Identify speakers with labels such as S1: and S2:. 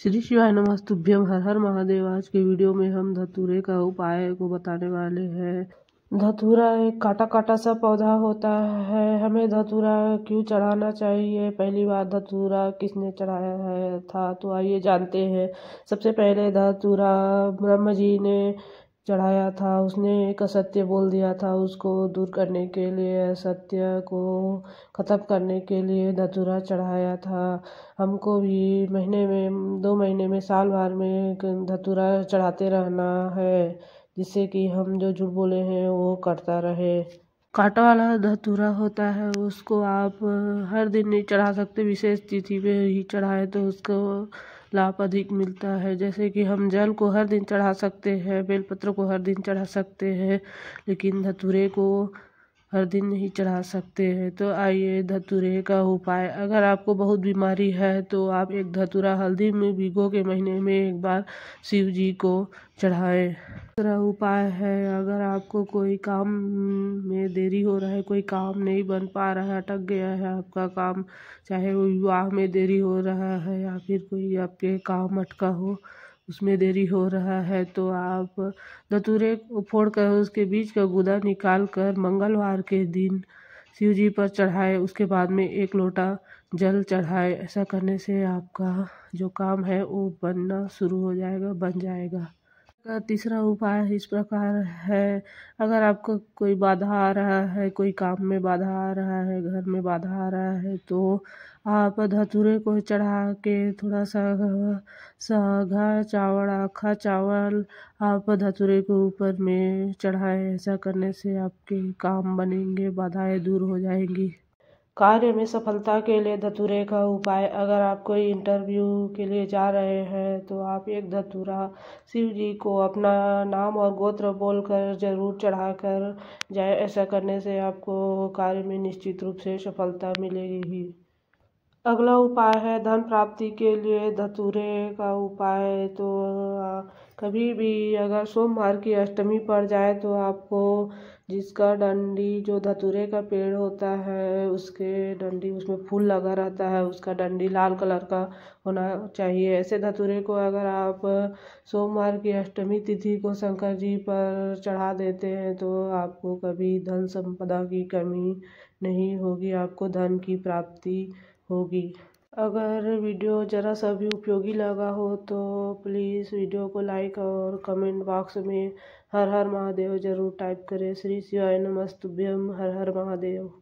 S1: श्री शिवाय नमस्तुभ्यम हर हर महादेव आज के वीडियो में हम धतूरे का उपाय को बताने वाले हैं धतूरा एक काटा काटा सा पौधा होता है हमें धतूरा क्यों चढ़ाना चाहिए पहली बार धतूरा किसने चढ़ाया है था तो आइए जानते हैं सबसे पहले धतूरा ब्रह्म जी ने चढ़ाया था उसने एक असत्य बोल दिया था उसको दूर करने के लिए असत्य को ख़त्म करने के लिए धतूरा चढ़ाया था हमको भी महीने में दो महीने में साल भर में धतूरा चढ़ाते रहना है जिससे कि हम जो झूठ बोले हैं वो कटता रहे काटा वाला धतूरा होता है उसको आप हर दिन नहीं चढ़ा सकते विशेष तिथि पे ही चढ़ाएँ तो उसको लाभ अधिक मिलता है जैसे कि हम जल को हर दिन चढ़ा सकते हैं बेलपत्र को हर दिन चढ़ा सकते हैं लेकिन धतूरे को हर दिन नहीं चढ़ा सकते हैं तो आइए धतूरे का उपाय अगर आपको बहुत बीमारी है तो आप एक धतूरा हल्दी में भिगो के महीने में एक बार शिव जी को चढ़ाएं दूसरा उपाय है अगर आपको कोई काम में देरी हो रहा है कोई काम नहीं बन पा रहा है अटक गया है आपका काम चाहे वो विवाह में देरी हो रहा है या फिर कोई आपके काम अटका हो उसमें देरी हो रहा है तो आप धतूरे फोड़ कर उसके बीज का गुदा निकाल कर मंगलवार के दिन शिव जी पर चढ़ाए उसके बाद में एक लोटा जल चढ़ाए ऐसा करने से आपका जो काम है वो बनना शुरू हो जाएगा बन जाएगा का तीसरा उपाय इस प्रकार है अगर आपको कोई बाधा आ रहा है कोई काम में बाधा आ रहा है घर में बाधा आ रहा है तो आप धतूरे को चढ़ा के थोड़ा सा साघा चावल आखा चावल आप धतूरे को ऊपर में चढ़ाएं ऐसा करने से आपके काम बनेंगे बाधाएं दूर हो जाएंगी कार्य में सफलता के लिए धतूरे का उपाय अगर आप कोई इंटरव्यू के लिए जा रहे हैं तो आप एक धतूरा शिव जी को अपना नाम और गोत्र बोलकर जरूर चढ़ाकर जाए ऐसा करने से आपको कार्य में निश्चित रूप से सफलता मिलेगी ही अगला उपाय है धन प्राप्ति के लिए धतूरे का उपाय तो कभी भी अगर सोमवार की अष्टमी पड़ जाए तो आपको जिसका डंडी जो धतूरे का पेड़ होता है उसके डंडी उसमें फूल लगा रहता है उसका डंडी लाल कलर का होना चाहिए ऐसे धतूरे को अगर आप सोमवार की अष्टमी तिथि को शंकर जी पर चढ़ा देते हैं तो आपको कभी धन संपदा की कमी नहीं होगी आपको धन की प्राप्ति होगी अगर वीडियो ज़रा सा भी उपयोगी लगा हो तो प्लीज़ वीडियो को लाइक और कमेंट बॉक्स में हर हर महादेव ज़रूर टाइप करें श्री शिवाय नमस्तुभ्यम हर हर महादेव